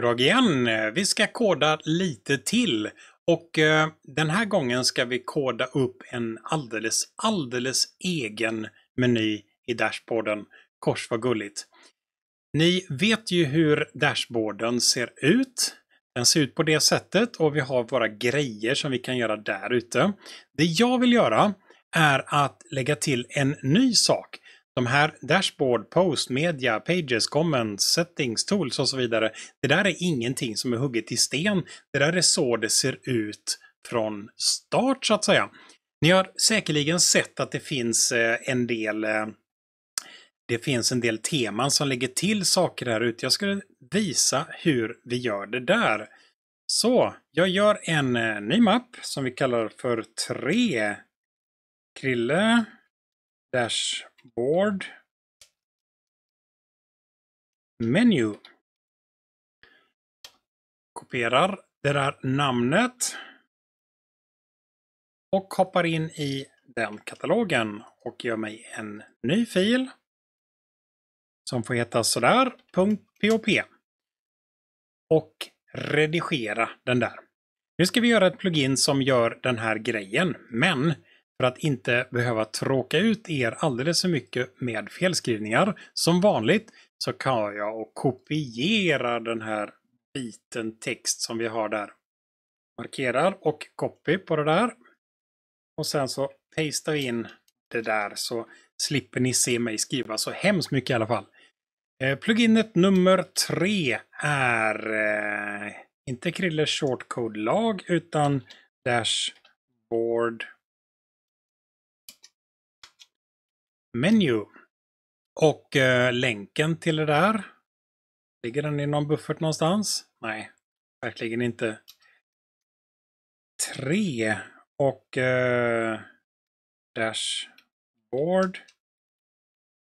Goddag igen! Eh, vi ska koda lite till och eh, den här gången ska vi koda upp en alldeles, alldeles egen meny i dashboarden. Kors vad gulligt! Ni vet ju hur dashboarden ser ut. Den ser ut på det sättet och vi har våra grejer som vi kan göra där ute. Det jag vill göra är att lägga till en ny sak de här dashboard, post, media, pages, comments, settings, tools och så vidare. Det där är ingenting som är hugget i sten. Det där är så det ser ut från start så att säga. Ni har säkerligen sett att det finns eh, en del eh, det finns en del teman som lägger till saker här ute. Jag ska visa hur vi gör det där. Så, jag gör en eh, ny mapp som vi kallar för 3. Krille Dash board, menu. Kopierar det där namnet och hoppar in i den katalogen och gör mig en ny fil som får heta sådär, .pop. Och redigera den där. Nu ska vi göra ett plugin som gör den här grejen, men för att inte behöva tråka ut er alldeles för mycket med felskrivningar. Som vanligt så kan jag och kopiera den här biten text som vi har där. Markerar och copy på det där. Och sen så pastar vi in det där så slipper ni se mig skriva så hemskt mycket i alla fall. Eh, pluginet nummer tre är eh, inte Krillers shortcode-lag utan Dashboard Menu. Och eh, länken till det där, ligger den i någon buffert någonstans? Nej, verkligen inte. 3 och eh, Dashboard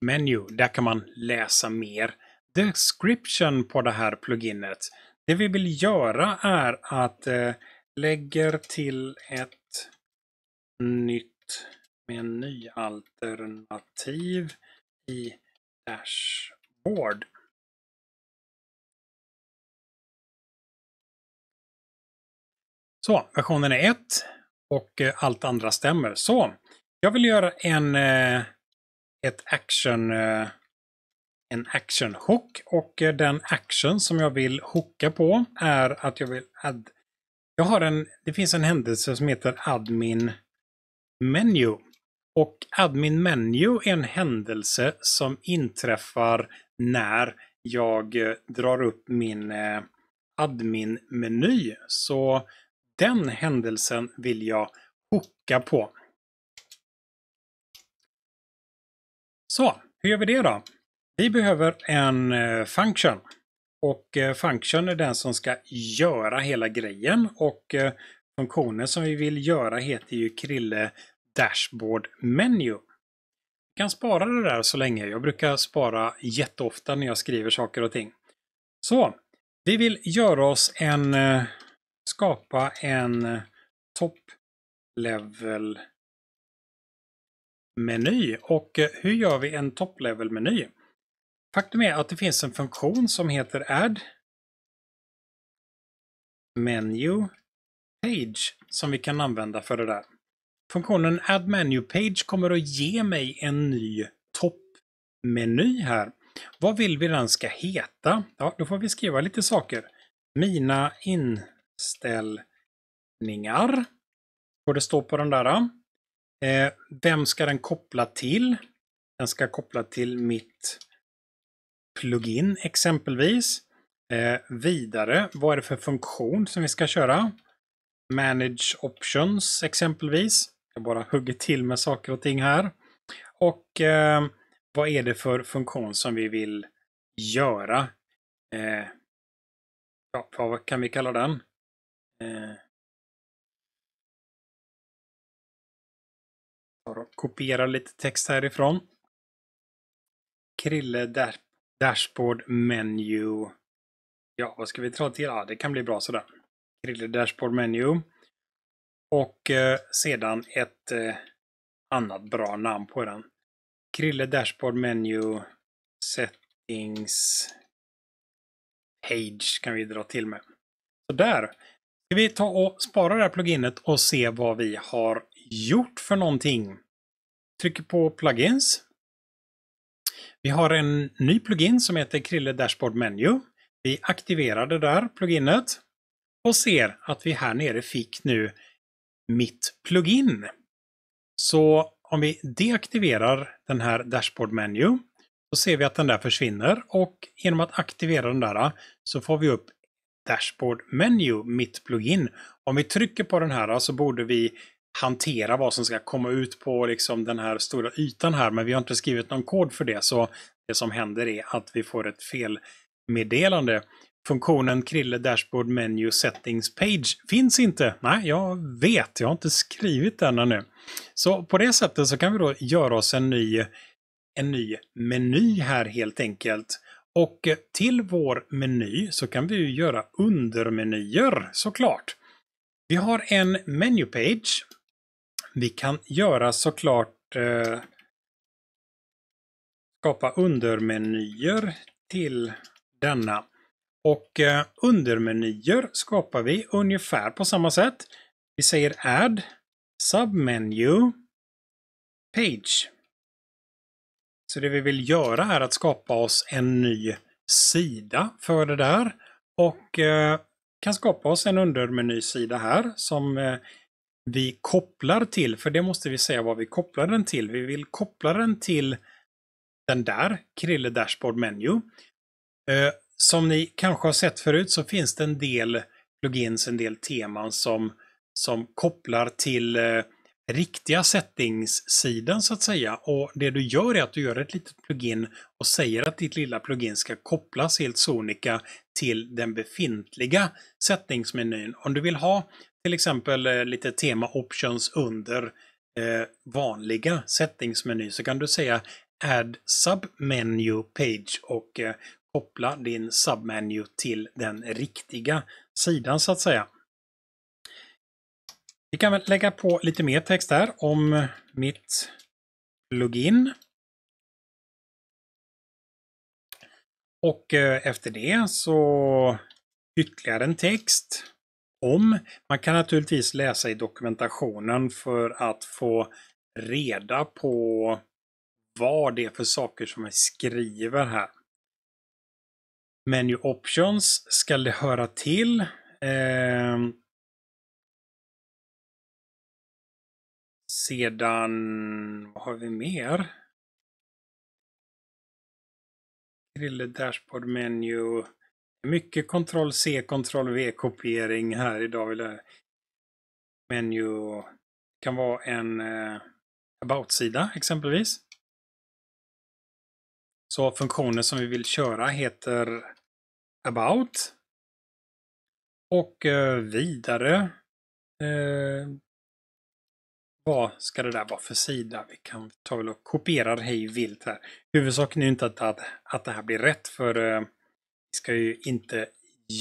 Menu. Där kan man läsa mer description på det här pluginet. Det vi vill göra är att eh, lägger till ett nytt med en ny alternativ i Dashboard. Så, versionen är 1 och eh, allt andra stämmer. Så, jag vill göra en eh, ett action, eh, en action hook och den action som jag vill hooka på är att jag vill add, jag har en, det finns en händelse som heter admin menu och admin menu är en händelse som inträffar när jag eh, drar upp min eh, admin-meny. Så den händelsen vill jag hooka på. Så, hur gör vi det då? Vi behöver en eh, function. Och function är den som ska göra hela grejen och funktionen som vi vill göra heter ju krille Dashboard Menu. Jag kan spara det där så länge. Jag brukar spara jätteofta när jag skriver saker och ting. Så, vi vill göra oss en, eh, skapa en eh, top level meny. Och eh, hur gör vi en top level meny? Faktum är att det finns en funktion som heter add menu page som vi kan använda för det där. Funktionen Add Menu Page kommer att ge mig en ny toppmeny här. Vad vill vi den ska heta? Ja, då får vi skriva lite saker. Mina inställningar. Får det stå på den där. Eh, vem ska den koppla till? Den ska koppla till mitt plugin exempelvis. Eh, vidare, vad är det för funktion som vi ska köra? Manage options exempelvis. Jag bara hugger till med saker och ting här. Och eh, vad är det för funktion som vi vill göra? Eh, ja, vad kan vi kalla den? Eh, kopiera lite text härifrån. Krille dash, Dashboard Menu. Ja, vad ska vi ta till? Ja, det kan bli bra sådär. Krille Dashboard Menu. Och eh, sedan ett eh, annat bra namn på den. Krille Dashboard Menu Settings Page kan vi dra till med. Så där. Ska vi ta och spara det här pluginet och se vad vi har gjort för någonting. Trycker på plugins. Vi har en ny plugin som heter Krille Dashboard Menu. Vi aktiverar det där pluginet och ser att vi här nere fick nu mitt plugin. Så om vi deaktiverar den här Dashboard Menu så ser vi att den där försvinner och genom att aktivera den där så får vi upp Dashboard Menu, mitt plugin. Om vi trycker på den här så borde vi hantera vad som ska komma ut på liksom den här stora ytan här, men vi har inte skrivit någon kod för det. Så det som händer är att vi får ett felmeddelande Funktionen Krille Dashboard Menu Settings Page finns inte. Nej, jag vet. Jag har inte skrivit den ännu. Så på det sättet så kan vi då göra oss en ny, en ny meny här helt enkelt. Och till vår meny så kan vi ju göra undermenyer såklart. Vi har en menu page. Vi kan göra såklart eh, skapa undermenyer till denna. Och eh, undermenyer skapar vi ungefär på samma sätt. Vi säger add, submenu, page. Så det vi vill göra är att skapa oss en ny sida för det där. Och eh, kan skapa oss en undermenysida här som eh, vi kopplar till, för det måste vi säga vad vi kopplar den till. Vi vill koppla den till den där, Krille Dashboard Menu som ni kanske har sett förut så finns det en del plugins, en del teman som, som kopplar till eh, riktiga settings-sidan så att säga. Och det du gör är att du gör ett litet plugin och säger att ditt lilla plugin ska kopplas helt sonika till den befintliga settingsmenyn. Om du vill ha till exempel eh, lite tema options under eh, vanliga settingsmeny så kan du säga Add Submenu Page och eh, koppla din submenu till den riktiga sidan så att säga. Vi kan väl lägga på lite mer text här om mitt plugin. Och eh, efter det så ytterligare en text om. Man kan naturligtvis läsa i dokumentationen för att få reda på vad det är för saker som vi skriver här. Menu options ska det höra till. Eh, sedan, vad har vi mer? Grille dashboard menu. Mycket kontroll C, kontroll V kopiering här idag. Vill Menu kan vara en eh, about-sida exempelvis. Så funktionen som vi vill köra heter about. Och eh, vidare. Eh, vad ska det där vara för sida? Vi kan ta väl och kopiera hej vilt här. Huvudsaken är inte att, att, att det här blir rätt för eh, vi ska ju inte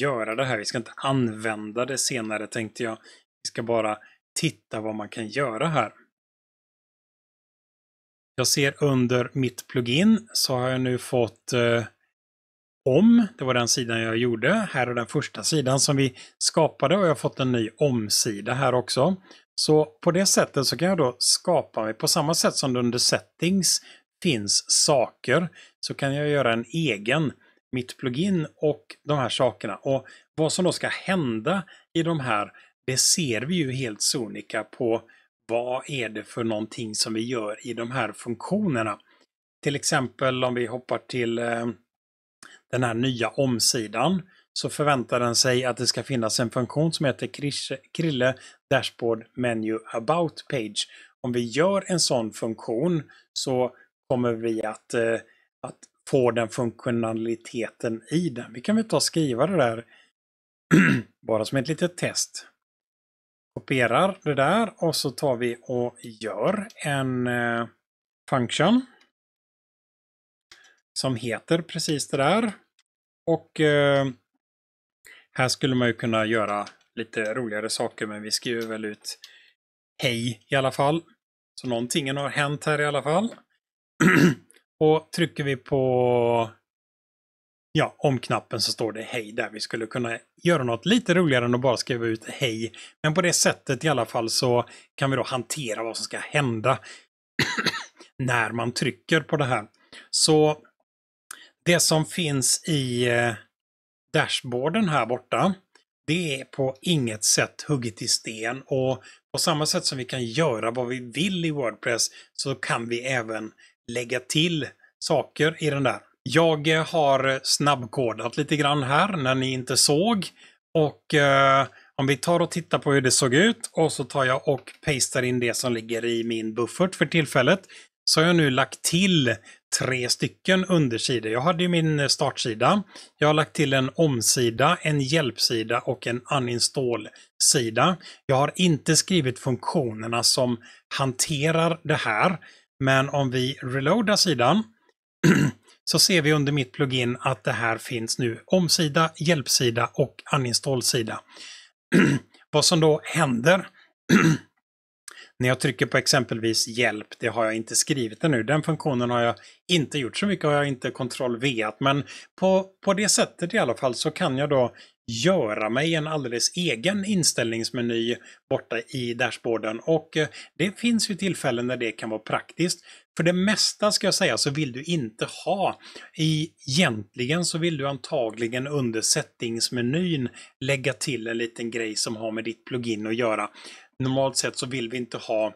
göra det här. Vi ska inte använda det senare tänkte jag. Vi ska bara titta vad man kan göra här. Jag ser under mitt plugin så har jag nu fått eh, om. Det var den sidan jag gjorde. Här är den första sidan som vi skapade och jag har fått en ny omsida här också. Så på det sättet så kan jag då skapa mig, på samma sätt som det under settings finns saker, så kan jag göra en egen, mitt plugin och de här sakerna. Och vad som då ska hända i de här, det ser vi ju helt sonika på vad är det för någonting som vi gör i de här funktionerna? Till exempel om vi hoppar till eh, den här nya omsidan så förväntar den sig att det ska finnas en funktion som heter Krille Dashboard Menu About Page. Om vi gör en sån funktion så kommer vi att, eh, att få den funktionaliteten i den. Vi kan väl ta och skriva det där bara som ett litet test kopierar det där och så tar vi och gör en eh, function som heter precis det där. Och eh, här skulle man ju kunna göra lite roligare saker, men vi skriver väl ut hej i alla fall. Så någonting har hänt här i alla fall. och trycker vi på ja, om knappen så står det hej där. Vi skulle kunna göra något lite roligare än att bara skriva ut hej. Men på det sättet i alla fall så kan vi då hantera vad som ska hända när man trycker på det här. Så det som finns i eh, dashboarden här borta, det är på inget sätt hugget i sten och på samma sätt som vi kan göra vad vi vill i Wordpress så kan vi även lägga till saker i den där. Jag eh, har snabbkodat lite grann här när ni inte såg. Och eh, om vi tar och tittar på hur det såg ut och så tar jag och pastar in det som ligger i min buffert för tillfället. Så har jag nu lagt till tre stycken undersidor. Jag hade ju min eh, startsida. Jag har lagt till en omsida, en hjälpsida och en uninstall-sida. Jag har inte skrivit funktionerna som hanterar det här. Men om vi reloadar sidan så ser vi under mitt plugin att det här finns nu omsida, hjälpsida och uninstallsida. Vad som då händer När jag trycker på exempelvis hjälp, det har jag inte skrivit ännu. Den funktionen har jag inte gjort så mycket, har jag inte kontroll v Men på, på det sättet i alla fall så kan jag då göra mig en alldeles egen inställningsmeny borta i dashboarden. Och eh, det finns ju tillfällen när det kan vara praktiskt. För det mesta ska jag säga så vill du inte ha. Egentligen så vill du antagligen under settingsmenyn lägga till en liten grej som har med ditt plugin att göra normalt sett så vill vi inte ha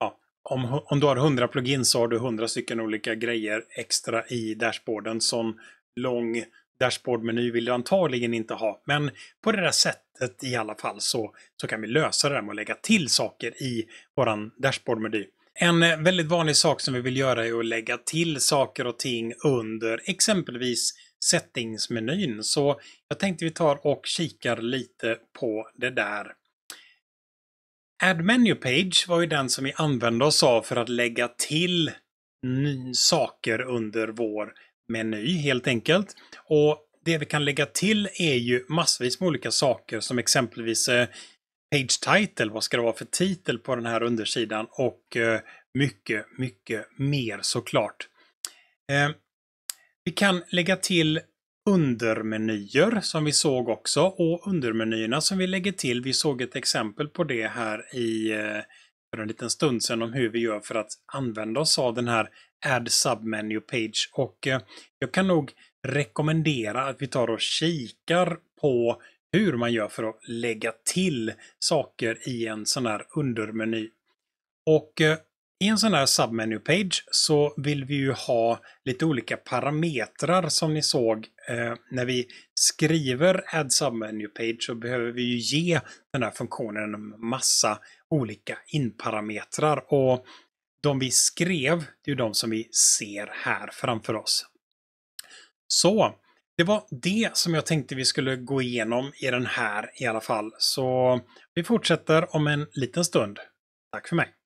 ja, om, om du har 100 plugins så har du 100 stycken olika grejer extra i dashboarden. Sån lång dashboardmeny vill du antagligen inte ha. Men på det där sättet i alla fall så, så kan vi lösa det där med att lägga till saker i våran dashboardmeny. En eh, väldigt vanlig sak som vi vill göra är att lägga till saker och ting under exempelvis settingsmenyn. Så jag tänkte vi tar och kikar lite på det där. Add menu page var ju den som vi använde oss av för att lägga till saker under vår meny helt enkelt. Och det vi kan lägga till är ju massvis med olika saker som exempelvis eh, page title, vad ska det vara för titel på den här undersidan och eh, mycket, mycket mer såklart. Eh, vi kan lägga till undermenyer som vi såg också och undermenyerna som vi lägger till. Vi såg ett exempel på det här i eh, för en liten stund sedan om hur vi gör för att använda oss av den här Add Submenu Page och eh, jag kan nog rekommendera att vi tar och kikar på hur man gör för att lägga till saker i en sån här undermeny. Och eh, i en sån här submenu page så vill vi ju ha lite olika parametrar som ni såg. Eh, när vi skriver add submenu page så behöver vi ju ge den här funktionen en massa olika inparametrar och de vi skrev, det är ju de som vi ser här framför oss. Så det var det som jag tänkte vi skulle gå igenom i den här i alla fall. Så vi fortsätter om en liten stund. Tack för mig!